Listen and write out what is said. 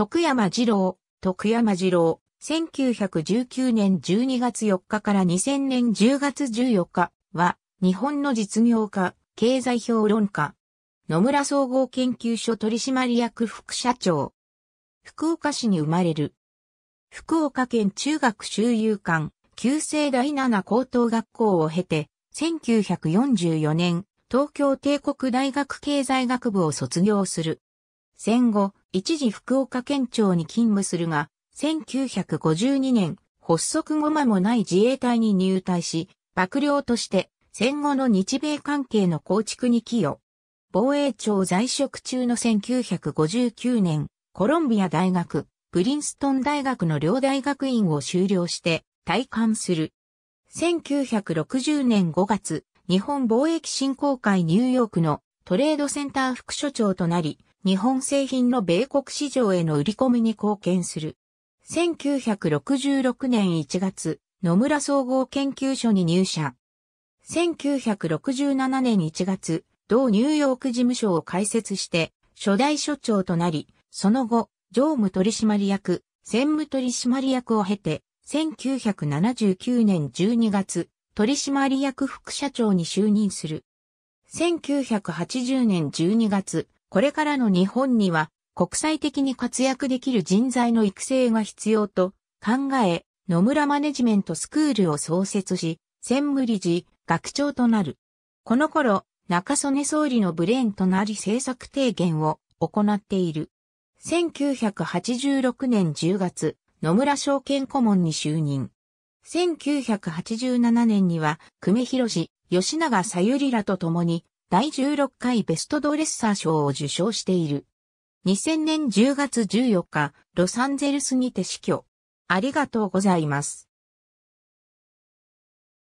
徳山二郎、徳山二郎、1919年12月4日から2000年10月14日は、日本の実業家、経済評論家、野村総合研究所取締役副社長、福岡市に生まれる、福岡県中学修遊館、旧制第七高等学校を経て、1944年、東京帝国大学経済学部を卒業する。戦後、一時福岡県庁に勤務するが、1952年、発足後間もない自衛隊に入隊し、幕僚として戦後の日米関係の構築に寄与。防衛庁在職中の1959年、コロンビア大学、プリンストン大学の両大学院を修了して退官する。1960年5月、日本貿易振興会ニューヨークのトレードセンター副所長となり、日本製品の米国市場への売り込みに貢献する。1966年1月、野村総合研究所に入社。1967年1月、同ニューヨーク事務所を開設して、初代所長となり、その後、常務取締役、専務取締役を経て、1979年12月、取締役副社長に就任する。1980年12月、これからの日本には国際的に活躍できる人材の育成が必要と考え、野村マネジメントスクールを創設し、専務理事、学長となる。この頃、中曽根総理のブレーンとなり政策提言を行っている。1986年10月、野村証券顧問に就任。1987年には、久米博吉永さゆりらと共に、第16回ベストドレッサー賞を受賞している。2000年10月14日、ロサンゼルスにて死去。ありがとうございます。